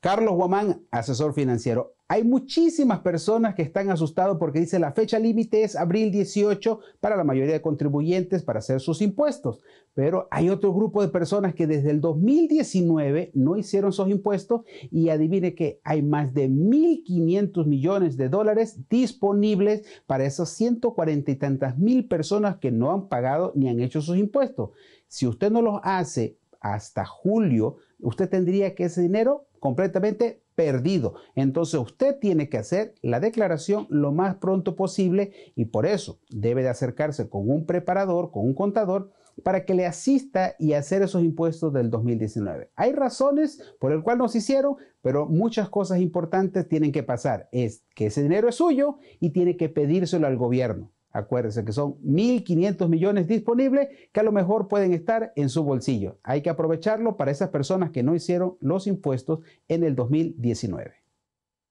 Carlos Guamán, asesor financiero. Hay muchísimas personas que están asustados porque dice la fecha límite es abril 18 para la mayoría de contribuyentes para hacer sus impuestos. Pero hay otro grupo de personas que desde el 2019 no hicieron sus impuestos y adivine que hay más de 1.500 millones de dólares disponibles para esas 140 y tantas mil personas que no han pagado ni han hecho sus impuestos. Si usted no los hace hasta julio, usted tendría que ese dinero completamente perdido. Entonces usted tiene que hacer la declaración lo más pronto posible y por eso debe de acercarse con un preparador, con un contador, para que le asista y hacer esos impuestos del 2019. Hay razones por el cual se hicieron, pero muchas cosas importantes tienen que pasar. Es que ese dinero es suyo y tiene que pedírselo al gobierno. Acuérdense que son 1.500 millones disponibles que a lo mejor pueden estar en su bolsillo. Hay que aprovecharlo para esas personas que no hicieron los impuestos en el 2019.